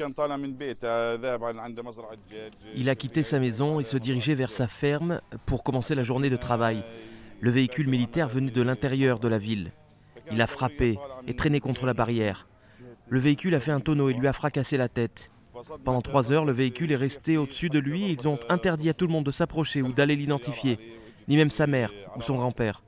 Euh, Il a quitté sa maison et se dirigeait vers sa ferme pour commencer la journée de travail. Le véhicule militaire venait de l'intérieur de la ville. Il a frappé et traîné contre la barrière. Le véhicule a fait un tonneau et lui a fracassé la tête. Pendant trois heures, le véhicule est resté au-dessus de lui et ils ont interdit à tout le monde de s'approcher ou d'aller l'identifier, ni même sa mère ou son grand-père.